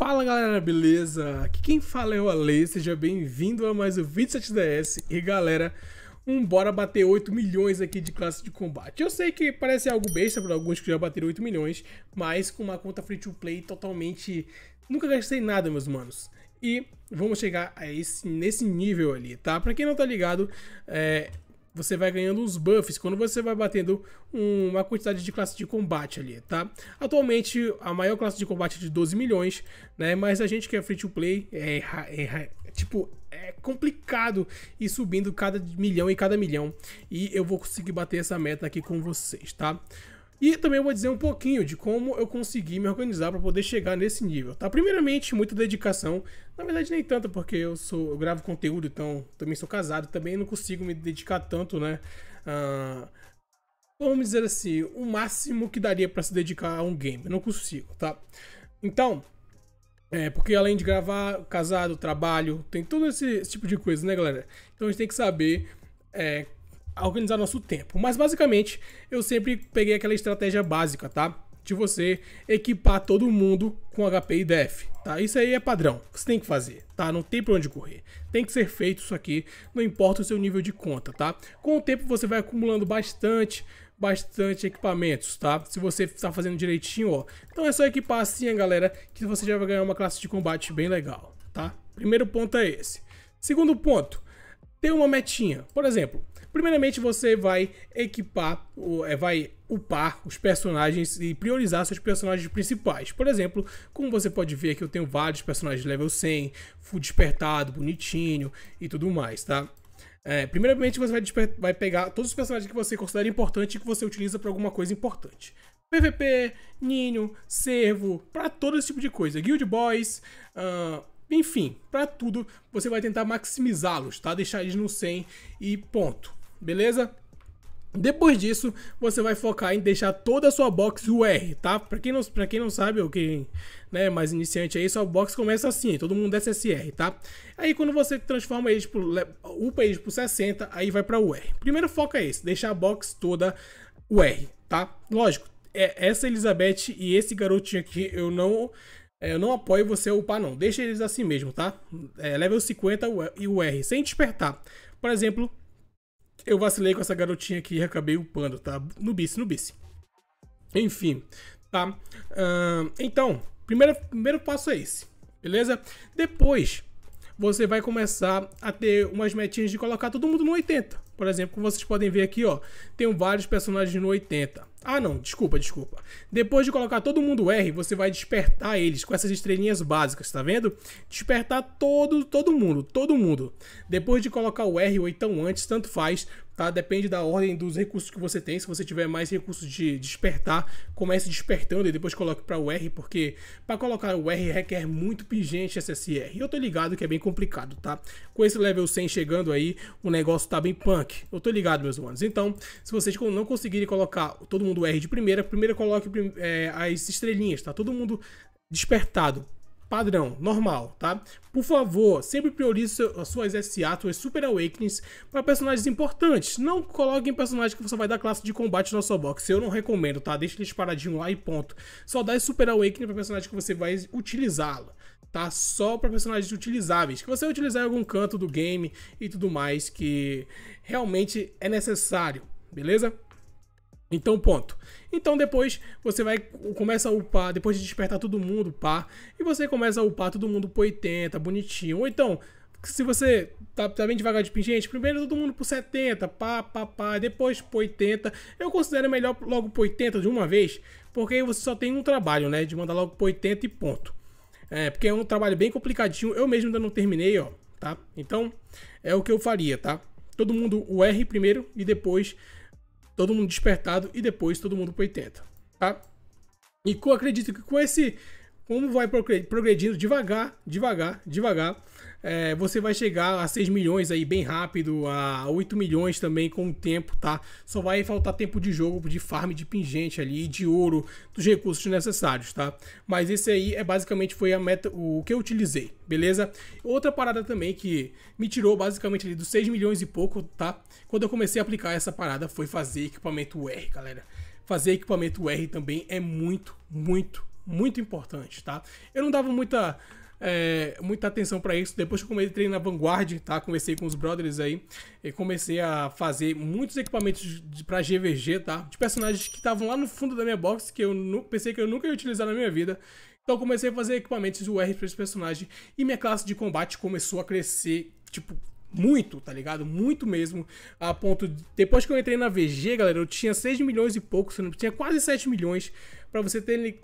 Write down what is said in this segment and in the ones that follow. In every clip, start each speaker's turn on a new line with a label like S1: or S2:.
S1: Fala galera, beleza? Aqui quem fala é o Ale, seja bem-vindo a mais um 7 ds e galera, um bora bater 8 milhões aqui de classe de combate. Eu sei que parece algo besta para alguns que já bateram 8 milhões, mas com uma conta free to play totalmente... Nunca gastei nada, meus manos. E vamos chegar a esse, nesse nível ali, tá? Pra quem não tá ligado, é, você vai ganhando uns buffs quando você vai batendo uma quantidade de classe de combate ali, tá? Atualmente, a maior classe de combate é de 12 milhões, né? Mas a gente que é free to play, é, é, é tipo, é complicado ir subindo cada milhão e cada milhão. E eu vou conseguir bater essa meta aqui com vocês, tá? E também vou dizer um pouquinho de como eu consegui me organizar para poder chegar nesse nível, tá? Primeiramente, muita dedicação. Na verdade, nem tanto, porque eu sou eu gravo conteúdo, então também sou casado, também não consigo me dedicar tanto, né? Uh, vamos dizer assim, o máximo que daria para se dedicar a um game. Eu não consigo, tá? Então, é, porque além de gravar, casado, trabalho, tem todo esse, esse, tipo de coisa, né, galera? Então a gente tem que saber é, organizar nosso tempo. Mas basicamente, eu sempre peguei aquela estratégia básica, tá? De você equipar todo mundo com HP e DEF, tá? Isso aí é padrão, você tem que fazer, tá? Não tem pra onde correr. Tem que ser feito isso aqui, não importa o seu nível de conta, tá? Com o tempo você vai acumulando bastante, bastante equipamentos, tá? Se você está fazendo direitinho, ó. Então é só equipar assim, galera, que você já vai ganhar uma classe de combate bem legal, tá? Primeiro ponto é esse. Segundo ponto, ter uma metinha. Por exemplo, primeiramente você vai equipar, é, vai upar os personagens e priorizar seus personagens principais. Por exemplo, como você pode ver que eu tenho vários personagens level 100, fui despertado, bonitinho e tudo mais, tá? É, primeiramente você vai, vai pegar todos os personagens que você considera importante e que você utiliza para alguma coisa importante. PVP, Ninho, Servo, para todo esse tipo de coisa. Guild Boys, uh, enfim, para tudo você vai tentar maximizá-los, tá? Deixar eles no 100 e ponto, beleza? Depois disso, você vai focar em deixar toda a sua box UR, tá? Pra quem não, pra quem não sabe, ou quem né, é mais iniciante aí, sua box começa assim, todo mundo é SSR, tá? Aí quando você transforma eles pro, upa eles pro 60, aí vai pra UR. Primeiro foco é esse, deixar a box toda UR, tá? Lógico, é, essa Elizabeth e esse garotinho aqui eu não é, eu não apoio você upar, não. Deixa eles assim mesmo, tá? É, level 50 e o R, sem despertar. Por exemplo, eu vacilei com essa garotinha aqui e acabei upando, tá? No bice, no bice. Enfim, tá? Uh, então, primeiro, primeiro passo é esse, beleza? Depois, você vai começar a ter umas metinhas de colocar todo mundo no 80. Por exemplo, como vocês podem ver aqui, ó, tem vários personagens no 80. Ah, não, desculpa, desculpa. Depois de colocar todo mundo R, você vai despertar eles com essas estrelinhas básicas, tá vendo? Despertar todo, todo mundo, todo mundo. Depois de colocar o R ou então antes, tanto faz, tá? Depende da ordem dos recursos que você tem. Se você tiver mais recursos de despertar, comece despertando e depois coloque para o R, porque para colocar o R requer muito pingente SSR. Eu tô ligado que é bem complicado, tá? Com esse level 100 chegando aí, o negócio tá bem punk. Eu tô ligado, meus manos. Então, se vocês não conseguirem colocar todo mundo R de primeira, primeiro coloque é, as estrelinhas, tá? Todo mundo despertado padrão, normal, tá? Por favor, sempre priorize as suas SA, suas Super Awakenings, para personagens importantes. Não coloquem personagens que você vai dar classe de combate na sua box. Eu não recomendo, tá? Deixa eles paradinho lá e ponto. Só dá Super Awakening para personagem que você vai utilizá-lo tá? Só para personagens utilizáveis, que você vai utilizar em algum canto do game e tudo mais que realmente é necessário, beleza? Então, ponto. Então depois você vai começa a upar, depois de despertar todo mundo, pá, e você começa a upar todo mundo por 80, bonitinho. Ou então, se você tá, tá bem devagar de pingente, primeiro todo mundo por 70, pá, pá, pá, depois por 80. Eu considero melhor logo por 80 de uma vez, porque aí você só tem um trabalho, né, de mandar logo por 80 e ponto. É, porque é um trabalho bem complicadinho, eu mesmo ainda não terminei, ó, tá? Então, é o que eu faria, tá? Todo mundo o R primeiro e depois todo mundo despertado e depois todo mundo para 80, tá? E acredito que com esse como vai progredindo devagar, devagar, devagar, é, você vai chegar a 6 milhões aí bem rápido, a 8 milhões também com o tempo, tá? Só vai faltar tempo de jogo, de farm, de pingente ali, de ouro, dos recursos necessários, tá? Mas esse aí é basicamente foi a meta, o que eu utilizei, beleza? Outra parada também que me tirou basicamente ali dos 6 milhões e pouco, tá? Quando eu comecei a aplicar essa parada foi fazer equipamento R, galera. Fazer equipamento R também é muito, muito muito importante, tá? Eu não dava muita, é, muita atenção para isso. Depois que eu entrei na Vanguard, tá? Conversei com os brothers aí e comecei a fazer muitos equipamentos para GVG, tá? De personagens que estavam lá no fundo da minha box, que eu pensei que eu nunca ia utilizar na minha vida. Então comecei a fazer equipamentos UR para esse personagem e minha classe de combate começou a crescer, tipo, muito, tá ligado? Muito mesmo. A ponto. De... Depois que eu entrei na VG, galera, eu tinha 6 milhões e poucos, eu tinha quase 7 milhões. para você ter,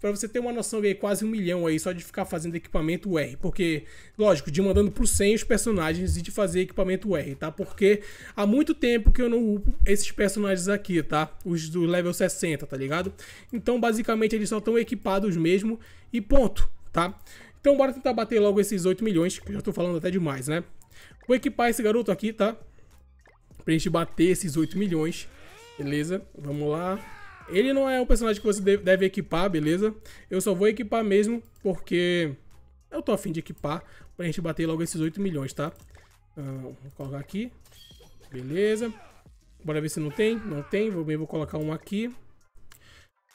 S1: para você ter uma noção aí, quase um milhão aí só de ficar fazendo equipamento R. Porque, lógico, de mandando pro 100 os personagens e de fazer equipamento R, tá? Porque há muito tempo que eu não upo esses personagens aqui, tá? Os do level 60, tá ligado? Então, basicamente, eles só estão equipados mesmo e ponto, tá? Então, bora tentar bater logo esses 8 milhões, que eu já tô falando até demais, né? Vou equipar esse garoto aqui, tá? Pra gente bater esses 8 milhões. Beleza? Vamos lá. Ele não é um personagem que você deve equipar, beleza? Eu só vou equipar mesmo porque eu tô afim de equipar pra gente bater logo esses 8 milhões, tá? Uh, vou colocar aqui. Beleza. Bora ver se não tem. Não tem. Vou, vou colocar um aqui.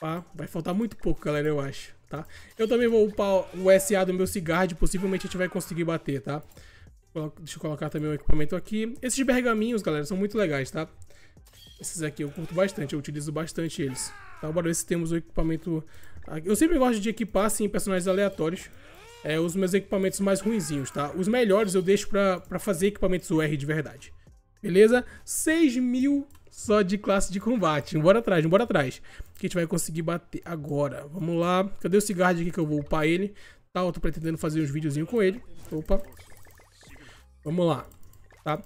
S1: Pá. Vai faltar muito pouco, galera, eu acho, tá? Eu também vou upar o SA do meu Cigard. Possivelmente a gente vai conseguir bater, tá? Deixa eu colocar também o equipamento aqui. Esses bergaminhos, galera, são muito legais, tá? Esses aqui eu curto bastante, eu utilizo bastante eles. Tá? Bora ver se temos o equipamento... Eu sempre gosto de equipar, assim, personagens aleatórios. É, os meus equipamentos mais ruinzinhos, tá? Os melhores eu deixo pra, pra fazer equipamentos UR de verdade. Beleza? 6 mil só de classe de combate. Bora atrás, bora atrás. Que a gente vai conseguir bater agora. Vamos lá. Cadê o cigarro aqui que eu vou upar ele? Tá, eu tô pretendendo fazer uns videozinhos com ele. Opa. Vamos lá. Tá?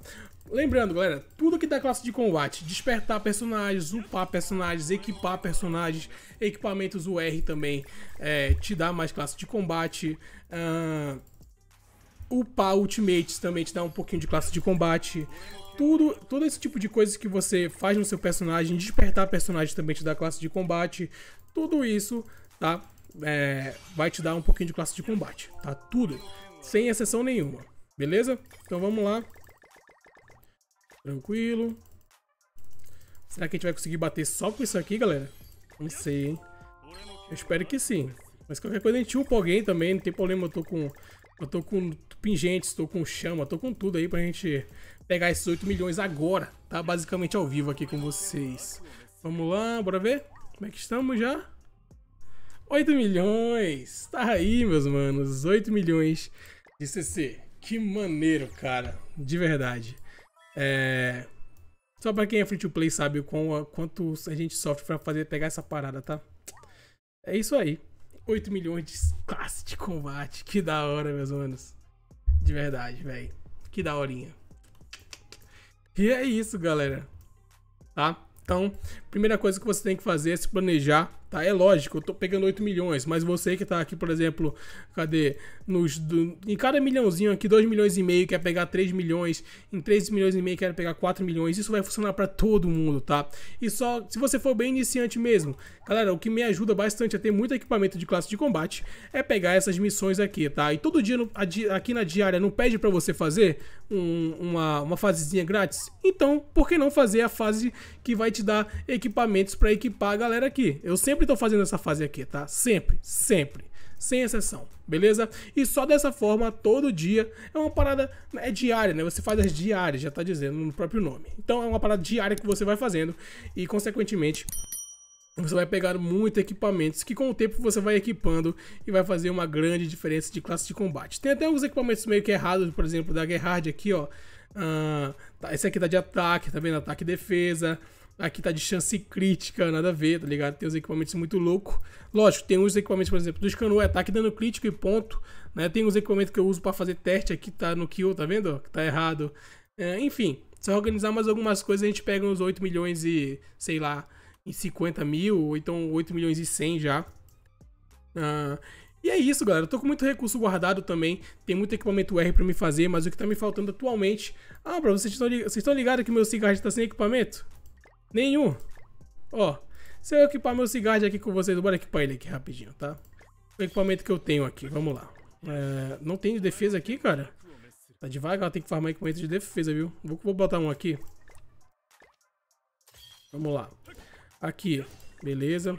S1: Lembrando, galera, tudo que dá tá classe de combate, despertar personagens, upar personagens, equipar personagens, equipamentos UR também é, te dá mais classe de combate. Uh, upar ultimates também te dá um pouquinho de classe de combate. Tudo, todo esse tipo de coisa que você faz no seu personagem, despertar personagem também te dá classe de combate. Tudo isso, tá? É, vai te dar um pouquinho de classe de combate, tá? Tudo, sem exceção nenhuma, beleza? Então vamos lá. Tranquilo. Será que a gente vai conseguir bater só com isso aqui, galera? Não sei, hein? Eu espero que sim. Mas qualquer coisa a gente upa alguém também, não tem problema. Eu tô com, eu tô com pingentes, tô com chama, tô com tudo aí pra gente pegar esses 8 milhões agora. Tá basicamente ao vivo aqui com vocês. Vamos lá, bora ver? Como é que estamos já? 8 milhões! Tá aí, meus manos. 8 milhões de CC. Que maneiro, cara. De verdade. É... Só pra quem é free to play sabe o quão, quanto a gente sofre pra fazer, pegar essa parada, tá? É isso aí. 8 milhões de classe de combate. Que da hora, meus manos. De verdade, velho. Que daorinha. horinha. E é isso, galera. Tá? Então, primeira coisa que você tem que fazer é se planejar Tá? É lógico, eu tô pegando 8 milhões, mas você que tá aqui, por exemplo, cadê? Nos, do, em cada milhãozinho aqui, 2 milhões e meio, quer pegar 3 milhões, em 3 milhões e meio quer pegar 4 milhões, isso vai funcionar para todo mundo, tá? E só se você for bem iniciante mesmo. Galera, o que me ajuda bastante a ter muito equipamento de classe de combate é pegar essas missões aqui, tá? E todo dia no, aqui na diária não pede para você fazer um, uma, uma fasezinha grátis? Então, por que não fazer a fase que vai te dar equipamentos para equipar a galera aqui? Eu sempre sempre estou fazendo essa fase aqui, tá? Sempre, sempre. Sem exceção, beleza? E só dessa forma, todo dia, é uma parada, é diária, né? Você faz as diárias, já tá dizendo no próprio nome. Então é uma parada diária que você vai fazendo e, consequentemente, você vai pegar muito equipamentos que com o tempo você vai equipando e vai fazer uma grande diferença de classe de combate. Tem até alguns equipamentos meio que errados, por exemplo, da Gerhard aqui, ó. Ah, tá, esse aqui tá de ataque, tá vendo? Ataque e defesa aqui tá de chance crítica, nada a ver, tá ligado? Tem uns equipamentos muito louco. Lógico, tem uns equipamentos, por exemplo, do Scanu, ataque tá? dando crítico e ponto. Né? Tem uns equipamentos que eu uso para fazer teste aqui, tá no kill, tá vendo? Que tá errado. É, enfim, se organizar mais algumas coisas, a gente pega uns 8 milhões e, sei lá, em 50 mil, ou então 8 milhões e 100 já. Ah, e é isso, galera. Eu tô com muito recurso guardado também. Tem muito equipamento R para me fazer, mas o que tá me faltando atualmente. Ah, bro, vocês estão ligados que meu cigarro tá sem equipamento? Nenhum. Ó, se eu equipar meu cigarro aqui com vocês, bora equipar ele aqui rapidinho, tá? O equipamento que eu tenho aqui, vamos lá. É, não tem de defesa aqui, cara? Tá devagar, tem que farmar equipamento de defesa, viu? Vou, vou botar um aqui. Vamos lá. Aqui, beleza.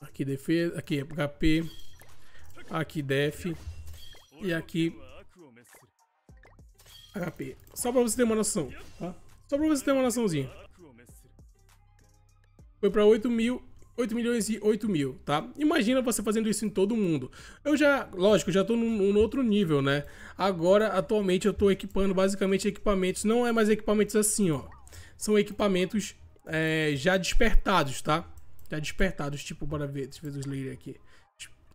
S1: Aqui defesa, aqui HP. Aqui def. E aqui HP. Só pra você ter uma noção, tá? Só pra você ter uma noçãozinha. Foi pra 8 mil 8 milhões e 8 mil, tá? Imagina você fazendo isso em todo mundo. Eu já, lógico, já tô num, num, outro nível, né? Agora, atualmente, eu tô equipando basicamente equipamentos. Não é mais equipamentos assim, ó. São equipamentos é, já despertados, tá? Já despertados, tipo, bora ver. Deixa eu ver do Slayer aqui.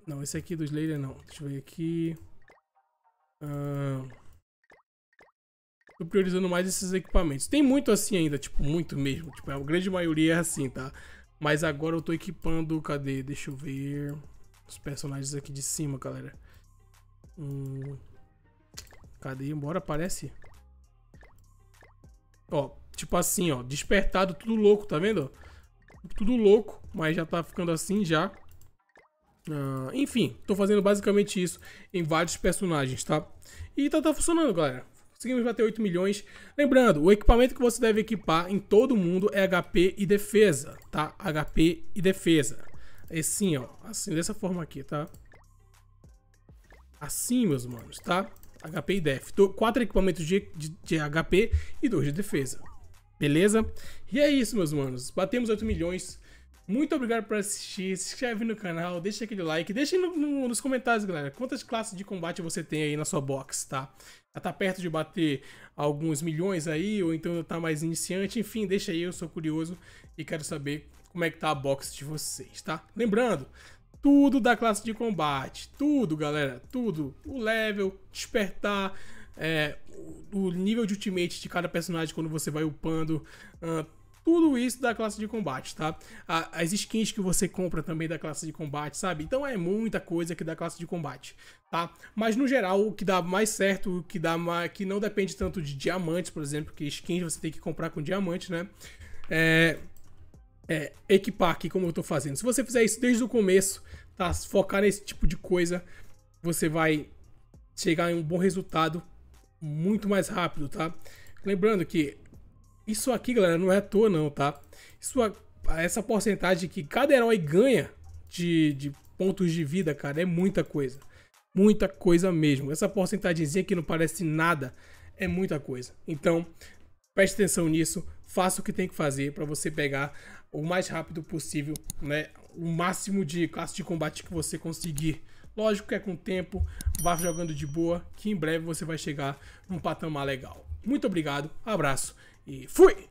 S1: Não, esse aqui do Slayer não. Deixa eu ver aqui. Ah priorizando mais esses equipamentos. Tem muito assim ainda, tipo, muito mesmo. Tipo, a grande maioria é assim, tá? Mas agora eu tô equipando. Cadê? Deixa eu ver. Os personagens aqui de cima, galera. Hum, cadê? Bora, aparece. Ó, tipo assim, ó. Despertado, tudo louco, tá vendo? Tudo louco, mas já tá ficando assim já. Ah, enfim, tô fazendo basicamente isso em vários personagens, tá? E tá, tá funcionando, galera conseguimos bater 8 milhões. Lembrando, o equipamento que você deve equipar em todo mundo é HP e defesa, tá? HP e defesa. Assim, ó. Assim, dessa forma aqui, tá? Assim, meus manos, tá? HP e Def. Tô, quatro equipamentos de, de, de, HP e dois de defesa. Beleza? E é isso, meus manos. Batemos 8 milhões. Muito obrigado por assistir, se inscreve no canal, deixa aquele like, deixa no, no, nos comentários, galera, quantas classes de combate você tem aí na sua box, tá? Já tá perto de bater alguns milhões aí, ou então tá mais iniciante, enfim, deixa aí, eu sou curioso e quero saber como é que tá a box de vocês, tá? Lembrando, tudo da classe de combate, tudo, galera, tudo, o level, despertar, é, o, o nível de ultimate de cada personagem quando você vai upando, uh, tudo isso da classe de combate, tá? As skins que você compra também da classe de combate, sabe? Então é muita coisa que da classe de combate, tá? Mas no geral, o que dá mais certo, o que, dá mais, que não depende tanto de diamantes, por exemplo, que skins você tem que comprar com diamante né? É, é, equipar aqui como eu tô fazendo. Se você fizer isso desde o começo, tá? Se focar nesse tipo de coisa, você vai chegar em um bom resultado muito mais rápido, tá? Lembrando que isso aqui, galera, não é à toa não, tá? Isso, essa porcentagem que cada herói ganha de, de pontos de vida, cara, é muita coisa. Muita coisa mesmo. Essa porcentagemzinha que não parece nada é muita coisa. Então, preste atenção nisso, faça o que tem que fazer para você pegar o mais rápido possível, né? O máximo de classe de combate que você conseguir. Lógico que é com o tempo, vá jogando de boa, que em breve você vai chegar num patamar legal. Muito obrigado, abraço e fui!